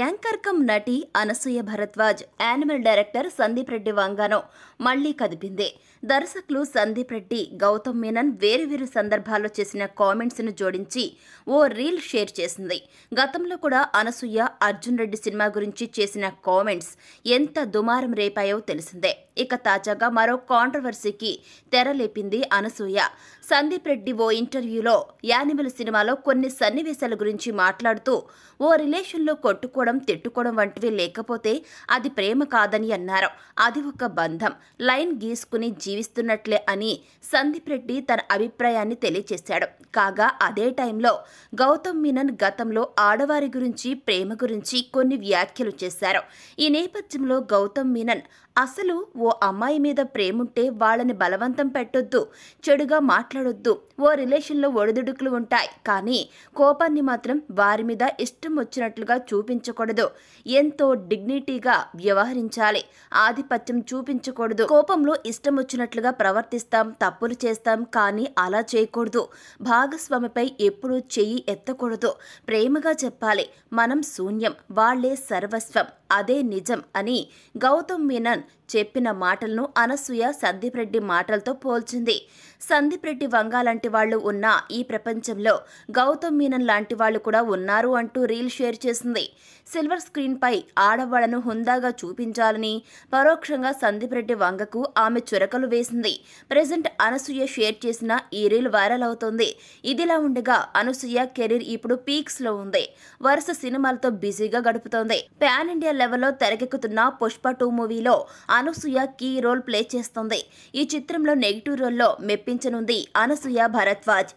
anchor cum నటి Anasuya Bharadwaj animal director Sandeep Reddy వంగాను మళ్లీ కదిపింది దర్శకులు సందీప్ రెడ్డి గౌతమ్ మీనన్ వేరువేరు సందర్భాల్లో చేసిన కామెంట్స్ను జోడించి ఓ రీల్ షేర్ చేసింది గతంలో కూడా అనసూయ అర్జున్ రెడ్డి సినిమా గురించి చేసిన కామెంట్స్ ఎంత దుమారం రేపాయో తెలిసిందే ఇక తాజాగా మరో కాంట్రవర్సీకి తెరలేపింది అనసూయ సందీప్ రెడ్డి ఓ ఇంటర్వ్యూలో యానిమల్ సినిమాలో కొన్ని సన్నివేశాల గురించి మాట్లాడుతూ ఓ రిలేషన్లో కొట్టుకోవడం తిట్టుకోవడం వంటివి లేకపోతే అది ప్రేమ కాదని అన్నారు అది ఒక బంధం లైన్ గీసుకుని జీవిస్తున్నట్లే అని సందీప్ రెడ్డి తన అభిప్రాయాన్ని తెలియజేశాడు కాగా అదే టైంలో గౌతమ్ మీనన్ గతంలో ఆడవారి గురించి ప్రేమ గురించి కొన్ని వ్యాఖ్యలు చేశారు ఈ నేపథ్యంలో గౌతమ్ మీనన్ అసలు ఓ అమ్మాయి మీద ప్రేముంటే వాళ్ళని బలవంతం పెట్టొద్దు చెడుగా మాట్లాడొద్దు ఓ రిలేషన్లో ఒడిదుడుకులు ఉంటాయి కానీ కోపాన్ని మాత్రం వారి మీద ఇష్టం వచ్చినట్లుగా చూపించకూడదు ఎంతో డిగ్నిటీగా వ్యవహరించాలి ఆధిపత్యం చూపించకూడదు కోపంలో ఇష్టం వచ్చినట్లుగా ప్రవర్తిస్తాం తప్పులు చేస్తాం కానీ అలా చేయకూడదు భాగస్వామిపై ఎప్పుడూ చెయ్యి ఎత్తకూడదు ప్రేమగా చెప్పాలి మనం శూన్యం వాళ్లే సర్వస్వం అదే నిజం అని గౌతమ్ మీనన్ చెప్పిన మాటలను అనసూయ సందీప్ రెడ్డి మాటలతో పోల్చింది సందీప్ రెడ్డి వంగ లాంటి వాళ్ళు ఉన్న ఈ ప్రపంచంలో గౌతమ్ మీనన్ లాంటి వాళ్ళు కూడా ఉన్నారు అంటూ రీల్ షేర్ చేసింది సిల్వర్ స్క్రీన్పై ఆడవాళ్లను హుందాగా చూపించాలని పరోక్షంగా సందీప్ రెడ్డి వంగకు ఆమె చురకలు వేసింది ప్రజెంట్ అనసూయ షేర్ చేసిన ఈ రీల్ వైరల్ అవుతుంది ఇదిలా ఉండగా అనసూయ కెరీర్ ఇప్పుడు పీక్స్లో ఉంది వరుస సినిమాలతో బిజీగా గడుపుతోంది పాన్ ఇండియా లెవెల్లో తెరకెక్కుతున్న పుష్ప టూ మూవీలో అనసూయ కీ రోల్ ప్లే చేస్తుంది ఈ చిత్రంలో నెగిటివ్ రోల్లో మెప్పించనుంది అనసూయ భరద్వాజ్